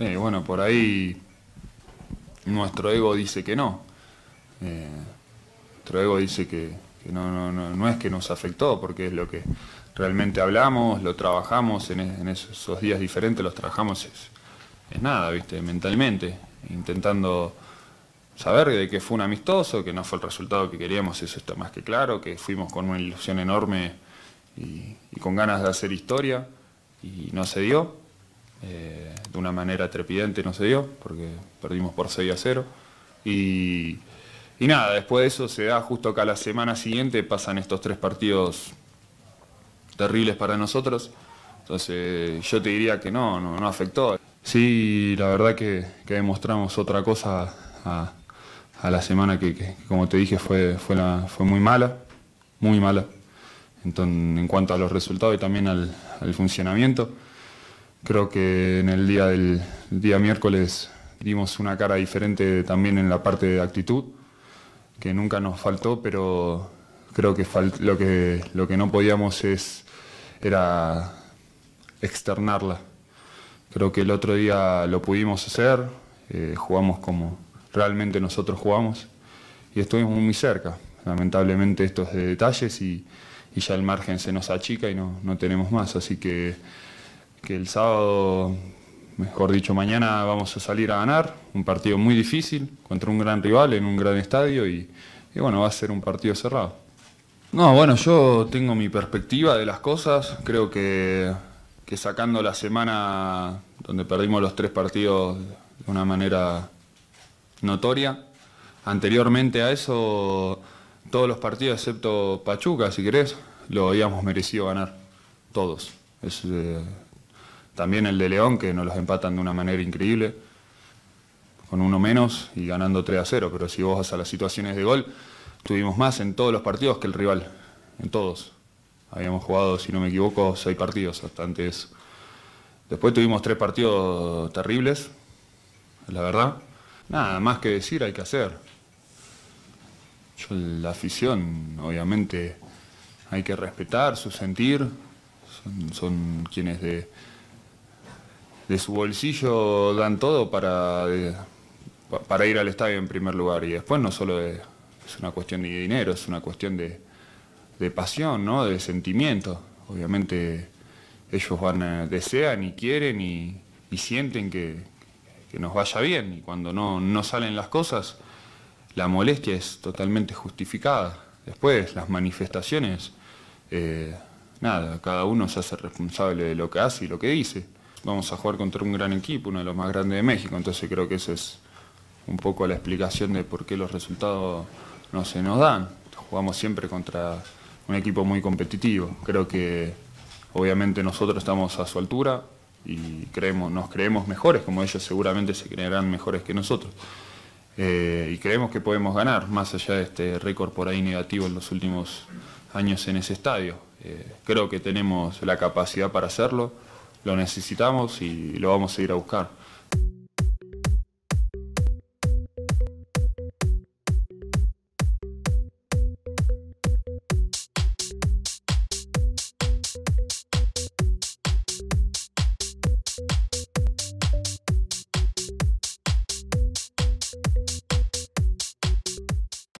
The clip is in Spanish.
Eh, bueno, por ahí nuestro ego dice que no. Eh, nuestro ego dice que, no, es que nos afectó, porque es lo que realmente hablamos, lo trabajamos en, esos días diferentes, los trabajamos es, nada, ¿viste? Mentalmente, intentando saber de que fue un amistoso, que no fue el resultado que queríamos, eso está más que claro, que fuimos con una ilusión enorme y con ganas de hacer historia y no se dio eh, de una manera trepidante no se dio, porque perdimos por 6 a 0. Y, nada, después de eso se da justo acá la semana siguiente, pasan estos tres partidos terribles para nosotros. Entonces yo te diría que no, no, afectó. Sí, la verdad que, demostramos otra cosa a, la semana que, como te dije, fue, fue, muy mala, muy mala. en cuanto a los resultados y también al funcionamiento. Creo que en el día del día miércoles dimos una cara diferente también en la parte de actitud, que nunca nos faltó, pero creo que lo que lo que no podíamos es era externarla. Creo que el otro día lo pudimos hacer, eh, jugamos como realmente nosotros jugamos y estuvimos muy cerca. Lamentablemente estos de detalles y, ya el margen se nos achica y no, no tenemos más. Así que que el sábado, mejor dicho, mañana vamos a salir a ganar. Un partido muy difícil contra un gran rival en un gran estadio y, bueno, va a ser un partido cerrado. No, bueno, yo tengo mi perspectiva de las cosas. Creo que, sacando la semana donde perdimos los tres partidos de una manera notoria, anteriormente a eso todos los partidos excepto Pachuca, si querés, lo habíamos merecido ganar. Todos. Eh, también el de León, que nos los empatan de una manera increíble, con uno menos y ganando 3 a 0. Pero si vos vas a las situaciones de gol, tuvimos más en todos los partidos que el rival, en todos. Habíamos jugado, si no me equivoco, seis partidos bastante Después tuvimos tres partidos terribles, la verdad. Nada más que decir, hay que hacer. la afición, obviamente, hay que respetar su sentir. son quienes de, de su bolsillo dan todo para, eh, para ir al estadio en primer lugar. Y después no solo es una cuestión de dinero, es una cuestión de, pasión, ¿no? de sentimiento. Obviamente ellos van eh, desean y quieren y, sienten que, nos vaya bien. Y cuando no, salen las cosas, la molestia es totalmente justificada. Después, las manifestaciones, eh, nada, cada uno se hace responsable de lo que hace y lo que dice vamos a jugar contra un gran equipo, uno de los más grandes de México, entonces creo que esa es un poco la explicación de por qué los resultados no se nos dan. Jugamos siempre contra un equipo muy competitivo, creo que obviamente nosotros estamos a su altura y creemos, nos creemos mejores, como ellos seguramente se creerán mejores que nosotros. Eh, y creemos que podemos ganar, más allá de este récord por ahí negativo en los últimos años en ese estadio. Eh, creo que tenemos la capacidad para hacerlo lo necesitamos y lo vamos a ir a buscar.